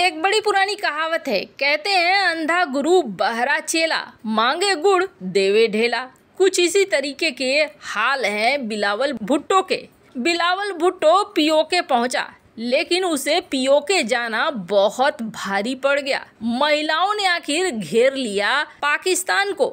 एक बड़ी पुरानी कहावत है कहते हैं अंधा गुरु बहरा चेला मांगे गुड़ देवे ढेला कुछ इसी तरीके के हाल है बिलावल भुट्टो के बिलावल भुट्टो के पहुंचा लेकिन उसे के जाना बहुत भारी पड़ गया महिलाओं ने आखिर घेर लिया पाकिस्तान को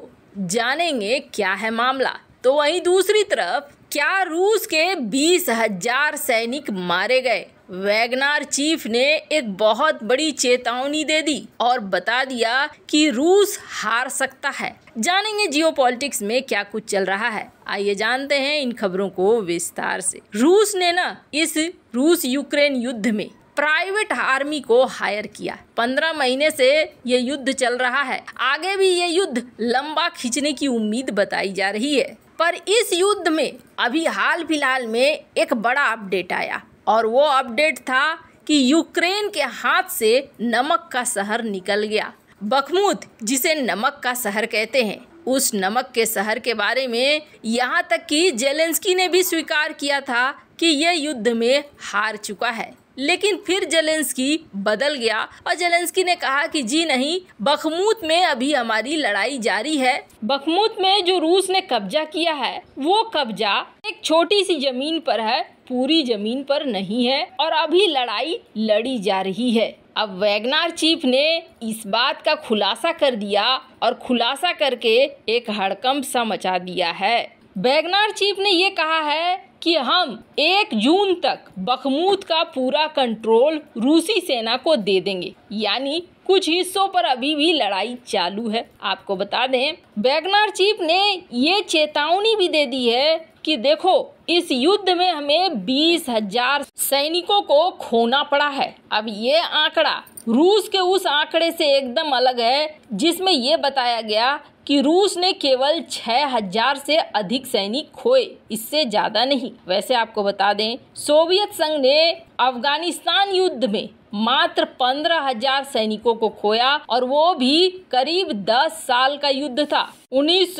जानेंगे क्या है मामला तो वहीं दूसरी तरफ क्या रूस के बीस हजार सैनिक मारे गए वैगनार चीफ ने एक बहुत बड़ी चेतावनी दे दी और बता दिया कि रूस हार सकता है जानेंगे जियोपॉलिटिक्स में क्या कुछ चल रहा है आइए जानते हैं इन खबरों को विस्तार से रूस ने ना इस रूस यूक्रेन युद्ध में प्राइवेट आर्मी को हायर किया पंद्रह महीने से ये युद्ध चल रहा है आगे भी ये युद्ध लंबा खींचने की उम्मीद बताई जा रही है पर इस युद्ध में अभी हाल फिलहाल में एक बड़ा अपडेट आया और वो अपडेट था कि यूक्रेन के हाथ से नमक का शहर निकल गया बखमूत जिसे नमक का शहर कहते हैं उस नमक के शहर के बारे में यहाँ तक कि जेलेंस्की ने भी स्वीकार किया था कि यह युद्ध में हार चुका है लेकिन फिर जेलेंस्की बदल गया और जेलेंस्की ने कहा कि जी नहीं बखमूत में अभी हमारी लड़ाई जारी है बखमूत में जो रूस ने कब्जा किया है वो कब्जा एक छोटी सी जमीन पर है पूरी जमीन पर नहीं है और अभी लड़ाई लड़ी जा रही है अब वैगनार चीफ ने इस बात का खुलासा कर दिया और खुलासा करके एक हड़कंप सा मचा दिया है वैगनार चीफ ने ये कहा है कि हम एक जून तक बखमूद का पूरा कंट्रोल रूसी सेना को दे देंगे यानी कुछ हिस्सों पर अभी भी लड़ाई चालू है आपको बता दें बैगनार चीफ ने ये चेतावनी भी दे दी है कि देखो इस युद्ध में हमें बीस हजार सैनिकों को खोना पड़ा है अब ये आंकड़ा रूस के उस आंकड़े से एकदम अलग है जिसमें ये बताया गया कि रूस ने केवल 6000 से अधिक सैनिक खोए इससे ज़्यादा नहीं वैसे आपको बता दें सोवियत संघ ने अफगानिस्तान युद्ध में मात्र पंद्रह हजार सैनिकों को खोया और वो भी करीब दस साल का युद्ध था उन्नीस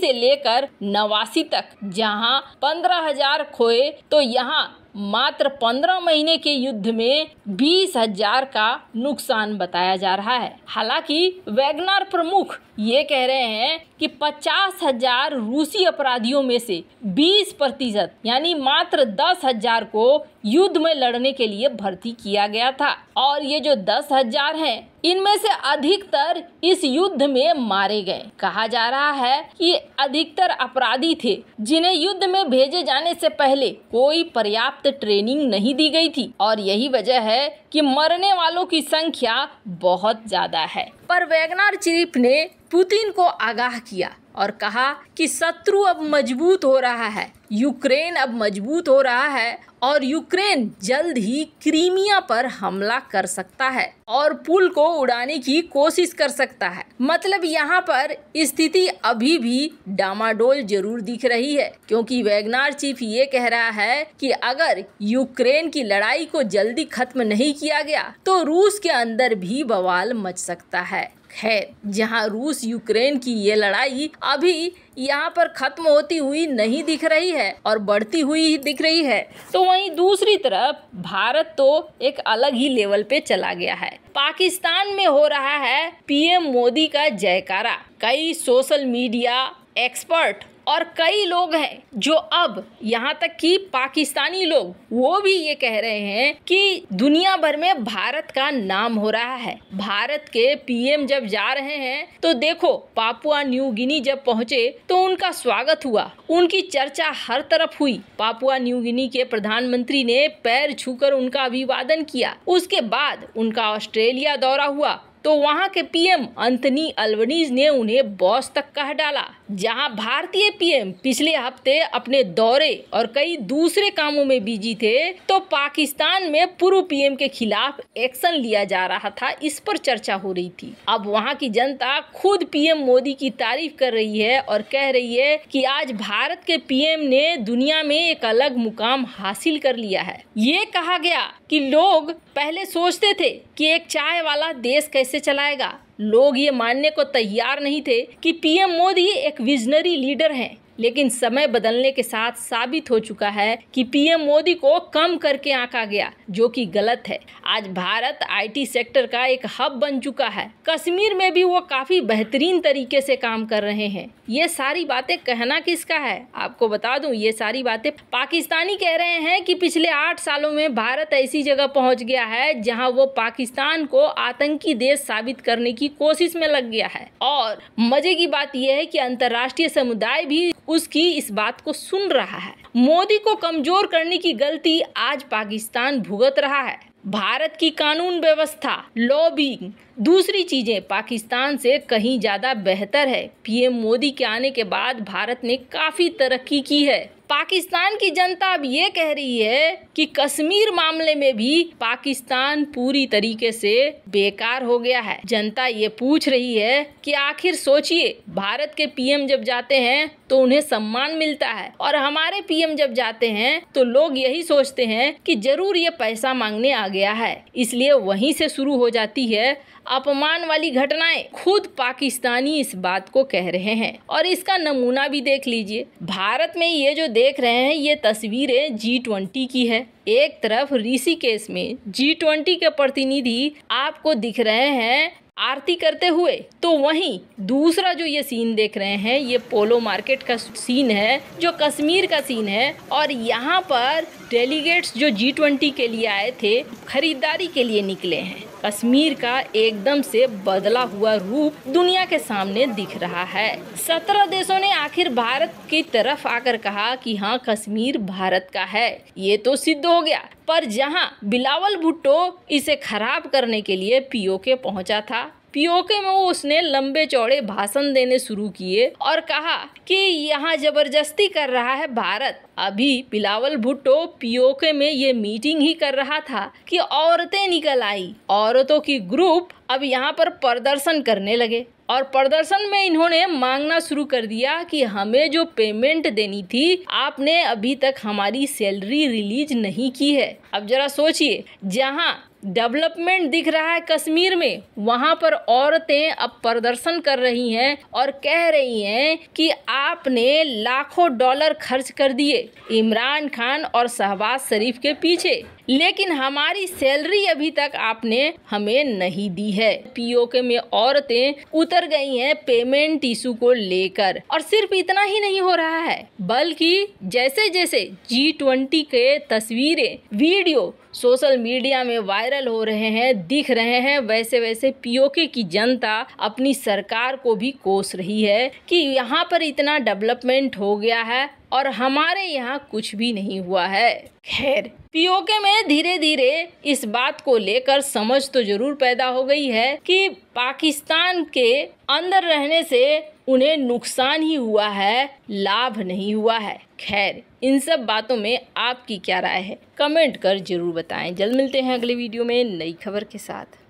से लेकर नवासी तक जहां पंद्रह हजार खोए तो यहां मात्र पंद्रह महीने के युद्ध में बीस हजार का नुकसान बताया जा रहा है हालांकि वैगनार प्रमुख ये कह रहे हैं कि पचास हजार रूसी अपराधियों में से बीस प्रतिशत यानी मात्र दस हजार को युद्ध में लड़ने के लिए भर्ती किया गया था और ये जो दस हजार है इनमें से अधिकतर इस युद्ध में मारे गए कहा जा रहा है कि अधिकतर अपराधी थे जिन्हें युद्ध में भेजे जाने से पहले कोई पर्याप्त ट्रेनिंग नहीं दी गई थी और यही वजह है कि मरने वालों की संख्या बहुत ज्यादा है पर वैगनार चीफ ने पुतिन को आगाह किया और कहा कि शत्रु अब मजबूत हो रहा है यूक्रेन अब मजबूत हो रहा है और यूक्रेन जल्द ही क्रीमिया पर हमला कर सकता है और पुल को उड़ाने की कोशिश कर सकता है मतलब यहाँ पर स्थिति अभी भी डामाडोल जरूर दिख रही है क्योंकि वैगनार चीफ ये कह रहा है कि अगर यूक्रेन की लड़ाई को जल्दी खत्म नहीं किया गया तो रूस के अंदर भी बवाल मच सकता है है जहां रूस यूक्रेन की ये लड़ाई अभी यहाँ पर खत्म होती हुई नहीं दिख रही है और बढ़ती हुई दिख रही है तो वहीं दूसरी तरफ भारत तो एक अलग ही लेवल पे चला गया है पाकिस्तान में हो रहा है पीएम मोदी का जयकारा कई सोशल मीडिया एक्सपर्ट और कई लोग हैं जो अब यहाँ तक कि पाकिस्तानी लोग वो भी ये कह रहे हैं कि दुनिया भर में भारत का नाम हो रहा है भारत के पीएम जब जा रहे हैं तो देखो पापुआ न्यू गिनी जब पहुंचे तो उनका स्वागत हुआ उनकी चर्चा हर तरफ हुई पापुआ न्यू गिनी के प्रधानमंत्री ने पैर छूकर उनका अभिवादन किया उसके बाद उनका ऑस्ट्रेलिया दौरा हुआ तो वहाँ के पीएम अंतनी अल्वनीज ने उन्हें बॉस तक कह डाला जहां भारतीय पीएम पिछले हफ्ते अपने दौरे और कई दूसरे कामों में बिजी थे तो पाकिस्तान में पूर्व पीएम के खिलाफ एक्शन लिया जा रहा था इस पर चर्चा हो रही थी अब वहां की जनता खुद पीएम मोदी की तारीफ कर रही है और कह रही है कि आज भारत के पीएम ने दुनिया में एक अलग मुकाम हासिल कर लिया है ये कहा गया कि लोग पहले सोचते थे कि एक चाय वाला देश कैसे चलाएगा लोग ये मानने को तैयार नहीं थे कि पीएम मोदी एक विजनरी लीडर हैं लेकिन समय बदलने के साथ साबित हो चुका है कि पीएम मोदी को कम करके आंका गया जो कि गलत है आज भारत आईटी सेक्टर का एक हब बन चुका है कश्मीर में भी वो काफी बेहतरीन तरीके से काम कर रहे हैं ये सारी बातें कहना किसका है आपको बता दूं ये सारी बातें पाकिस्तानी कह रहे हैं कि पिछले आठ सालों में भारत ऐसी जगह पहुंच गया है जहां वो पाकिस्तान को आतंकी देश साबित करने की कोशिश में लग गया है और मजे की बात यह है कि अंतर्राष्ट्रीय समुदाय भी उसकी इस बात को सुन रहा है मोदी को कमजोर करने की गलती आज पाकिस्तान भुगत रहा है भारत की कानून व्यवस्था लॉबिंग दूसरी चीजें पाकिस्तान से कहीं ज्यादा बेहतर है पीएम मोदी के आने के बाद भारत ने काफी तरक्की की है पाकिस्तान की जनता अब ये कह रही है कि कश्मीर मामले में भी पाकिस्तान पूरी तरीके से बेकार हो गया है जनता ये पूछ रही है कि आखिर सोचिए भारत के पीएम जब जाते हैं तो उन्हें सम्मान मिलता है और हमारे पीएम जब जाते हैं तो लोग यही सोचते हैं कि जरूर ये पैसा मांगने आ गया है इसलिए वहीं से शुरू हो जाती है अपमान वाली घटनाएं खुद पाकिस्तानी इस बात को कह रहे हैं और इसका नमूना भी देख लीजिए भारत में ये जो देख रहे हैं ये तस्वीरें जी ट्वेंटी की है एक तरफ ऋषिकेश में जी ट्वेंटी के प्रतिनिधि आपको दिख रहे हैं आरती करते हुए तो वहीं दूसरा जो ये सीन देख रहे हैं ये पोलो मार्केट का सीन है जो कश्मीर का सीन है और यहाँ पर डेलीगेट्स जो जी ट्वेंटी के लिए आए थे खरीदारी के लिए निकले हैं कश्मीर का एकदम से बदला हुआ रूप दुनिया के सामने दिख रहा है सत्रह देशों ने आखिर भारत की तरफ आकर कहा कि हाँ कश्मीर भारत का है ये तो सिद्ध हो गया पर जहां बिलावल भुट्टो इसे खराब करने के लिए पीओके पहुंचा था पीओके में उसने लंबे चौड़े भाषण देने शुरू किए और कहा कि यहाँ जबरदस्ती कर रहा है भारत अभी बिलावल भुट्टो पीओके में ये मीटिंग ही कर रहा था कि औरतें निकल आई औरतों की ग्रुप अब यहाँ पर प्रदर्शन करने लगे और प्रदर्शन में इन्होंने मांगना शुरू कर दिया कि हमें जो पेमेंट देनी थी आपने अभी तक हमारी सैलरी रिलीज नहीं की है अब जरा सोचिए जहां डेवलपमेंट दिख रहा है कश्मीर में वहाँ पर औरतें अब प्रदर्शन कर रही हैं और कह रही हैं कि आपने लाखों डॉलर खर्च कर दिए इमरान खान और शहबाज शरीफ के पीछे लेकिन हमारी सैलरी अभी तक आपने हमें नहीं दी है पीओके में औरतें उतर गई हैं पेमेंट इशू को लेकर और सिर्फ इतना ही नहीं हो रहा है बल्कि जैसे जैसे जी ट्वेंटी के तस्वीरें वीडियो सोशल मीडिया में वायरल हो रहे हैं दिख रहे हैं वैसे वैसे पीओके की जनता अपनी सरकार को भी कोस रही है कि यहाँ पर इतना डेवलपमेंट हो गया है और हमारे यहाँ कुछ भी नहीं हुआ है खैर पीओके में धीरे धीरे इस बात को लेकर समझ तो जरूर पैदा हो गई है कि पाकिस्तान के अंदर रहने से उन्हें नुकसान ही हुआ है लाभ नहीं हुआ है खैर इन सब बातों में आपकी क्या राय है कमेंट कर जरूर बताएं जल्द मिलते हैं अगले वीडियो में नई खबर के साथ